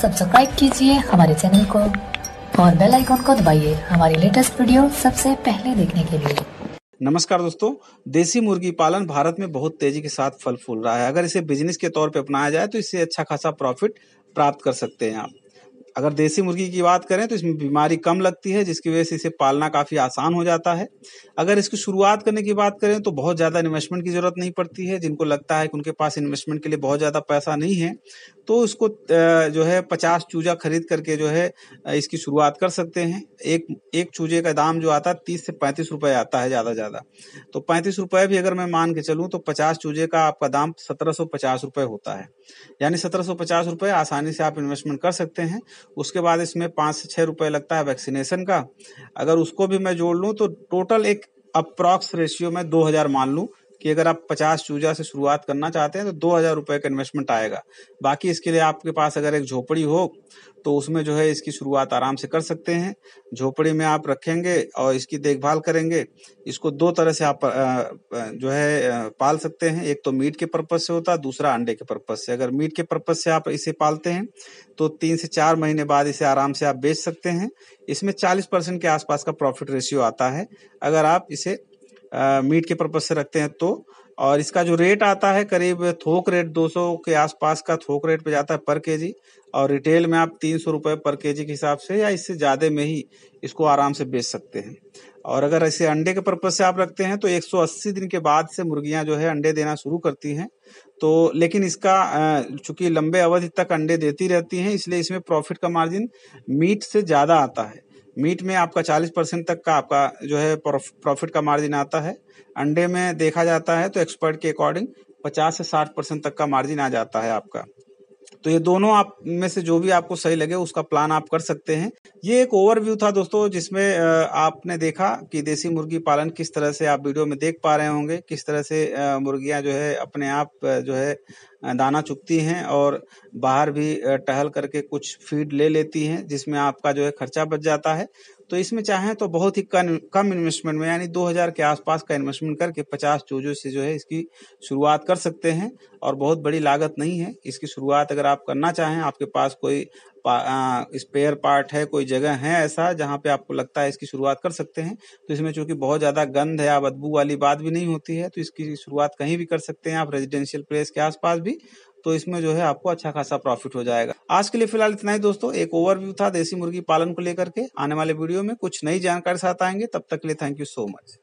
subscribe कीजिए हमारे channel को और बेल आइकॉन को दबाइए हमारी लेटेस्ट वीडियो सबसे पहले देखने के लिए नमस्कार दोस्तों देसी मुर्गी पालन भारत में बहुत तेजी के साथ फल फूल रहा है अगर इसे बिजनेस के तौर पर अपनाया जाए तो इससे अच्छा खासा प्रॉफिट प्राप्त कर सकते हैं आप अगर देसी मुर्गी की बात करें तो इसमें बीमारी कम लगती है जिसकी वजह से इसे पालना काफ़ी आसान हो जाता है अगर इसकी शुरुआत करने की बात करें तो बहुत ज़्यादा इन्वेस्टमेंट की ज़रूरत नहीं पड़ती है जिनको लगता है कि उनके पास इन्वेस्टमेंट के लिए बहुत ज़्यादा पैसा नहीं है तो इसको जो है पचास चूजा खरीद करके जो है इसकी शुरुआत कर सकते हैं एक एक चूजे का दाम जो आता है तीस से पैंतीस रुपए आता है ज़्यादा ज़्यादा तो पैंतीस रुपये भी अगर मैं मान के चलूँ तो पचास चूजे का आपका दाम सत्रह सौ पचास रुपये होता है यानी सत्रह सौ पचास रुपये आसानी से आप इन्वेस्टमेंट कर सकते हैं उसके बाद इसमें पाँच से छः रुपये लगता है वैक्सीनेशन का अगर उसको भी मैं जोड़ लूँ तो टोटल एक अप्रॉक्स रेशियो में दो हज़ार मान लूँ कि अगर आप पचास चूजा से शुरुआत करना चाहते हैं तो दो हजार रुपये का इन्वेस्टमेंट आएगा बाकी इसके लिए आपके पास अगर एक झोपड़ी हो तो उसमें जो है इसकी शुरुआत आराम से कर सकते हैं झोपड़ी में आप रखेंगे और इसकी देखभाल करेंगे इसको दो तरह से आप जो है पाल सकते हैं एक तो मीट के पर्पज से होता है दूसरा अंडे के पर्पज से अगर मीट के पर्पज से आप इसे पालते हैं तो तीन से चार महीने बाद इसे आराम से आप बेच सकते हैं इसमें चालीस परसेंट के आसपास का प्रॉफिट रेशियो आता है अगर आप इसे मीट के पर्पज से रखते हैं तो और इसका जो रेट आता है करीब थोक रेट 200 के आसपास का थोक रेट पे जाता है पर केजी और रिटेल में आप तीन सौ रुपये पर केजी के हिसाब से या इससे ज़्यादा में ही इसको आराम से बेच सकते हैं और अगर ऐसे अंडे के पर्पज से आप रखते हैं तो 180 दिन के बाद से मुर्गियां जो है अंडे देना शुरू करती हैं तो लेकिन इसका चूंकि लंबे अवधि तक अंडे देती रहती हैं इसलिए इसमें प्रॉफिट का मार्जिन मीट से ज़्यादा आता है मीट में आपका 40 परसेंट तक का आपका जो है प्रॉफिट का मार्जिन आता है अंडे में देखा जाता है तो एक्सपर्ट के अकॉर्डिंग 50 से 60 परसेंट तक का मार्जिन आ जाता है आपका तो ये दोनों आप में से जो भी आपको सही लगे उसका प्लान आप कर सकते हैं ये एक ओवरव्यू था दोस्तों जिसमें आपने देखा कि देसी मुर्गी पालन किस तरह से आप वीडियो में देख पा रहे होंगे किस तरह से मुर्गियां जो है अपने आप जो है दाना चुकती हैं और बाहर भी टहल करके कुछ फीड ले लेती हैं जिसमें आपका जो है खर्चा बच जाता है तो इसमें चाहें तो बहुत ही कम कम इन्वेस्टमेंट में यानी 2000 के आसपास का इन्वेस्टमेंट करके 50 चूजों से जो है इसकी शुरुआत कर सकते हैं और बहुत बड़ी लागत नहीं है इसकी शुरुआत अगर आप करना चाहें आपके पास कोई पा, स्पेयर पार्ट है कोई जगह है ऐसा जहाँ पे आपको लगता है इसकी शुरुआत कर सकते हैं तो इसमें चूंकि बहुत ज्यादा गंध या बदबू वाली बात भी नहीं होती है तो इसकी शुरुआत कहीं भी कर सकते हैं आप रेजिडेंशियल प्लेस के आसपास भी तो इसमें जो है आपको अच्छा खासा प्रॉफिट हो जाएगा आज के लिए फिलहाल इतना ही दोस्तों एक ओवरव्यू था देसी मुर्गी पालन को लेकर के आने वाले वीडियो में कुछ नई जानकारी साथ आएंगे तब तक के लिए थैंक यू सो मच